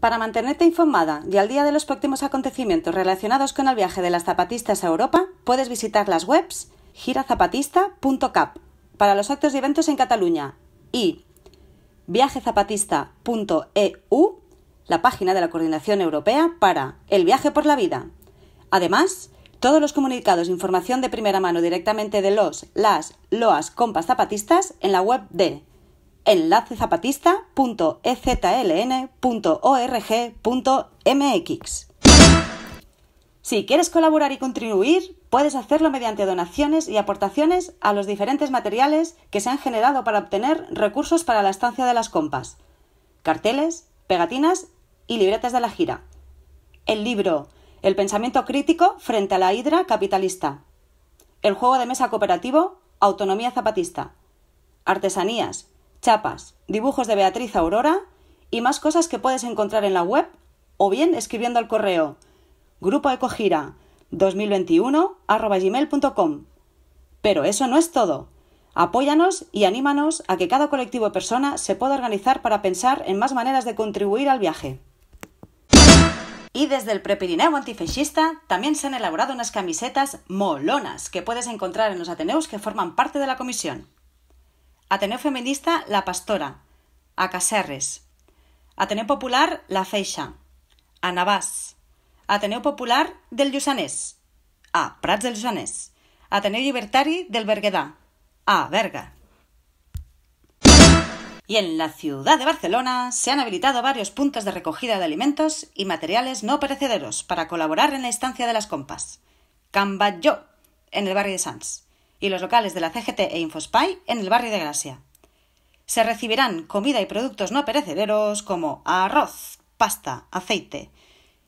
Para mantenerte informada y al día de los próximos acontecimientos relacionados con el viaje de las zapatistas a Europa, puedes visitar las webs girazapatista.cap para los actos y eventos en Cataluña y viajezapatista.eu, la página de la Coordinación Europea para el viaje por la vida. Además, todos los comunicados e información de primera mano directamente de los, las, loas, compas zapatistas en la web de enlacezapatista.ezln.org.mx. Si quieres colaborar y contribuir, puedes hacerlo mediante donaciones y aportaciones a los diferentes materiales que se han generado para obtener recursos para la estancia de las compas, carteles, pegatinas y libretas de la gira. El libro El pensamiento crítico frente a la hidra capitalista. El juego de mesa cooperativo Autonomía zapatista. Artesanías, chapas, dibujos de Beatriz Aurora y más cosas que puedes encontrar en la web o bien escribiendo al correo grupo ecogira Pero eso no es todo. Apóyanos y anímanos a que cada colectivo de personas se pueda organizar para pensar en más maneras de contribuir al viaje. Y desde el Prepirineo Antifascista también se han elaborado unas camisetas molonas que puedes encontrar en los Ateneos que forman parte de la comisión. Ateneo Feminista La Pastora, a Caserres. Ateneo Popular La Feixa, a Navas. Ateneo Popular del Lluçanès, a Prats del Lluçanès. Ateneo Libertari del Berguedà, a Berga. Y en la ciudad de Barcelona se han habilitado varios puntos de recogida de alimentos y materiales no perecederos para colaborar en la instancia de las compas. Cambayó, en el barrio de Sants y los locales de la CGT e Infospy en el barrio de Gracia. Se recibirán comida y productos no perecederos como arroz, pasta, aceite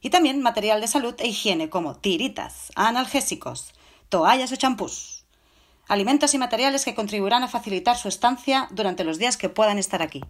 y también material de salud e higiene como tiritas, analgésicos, toallas o champús. Alimentos y materiales que contribuirán a facilitar su estancia durante los días que puedan estar aquí.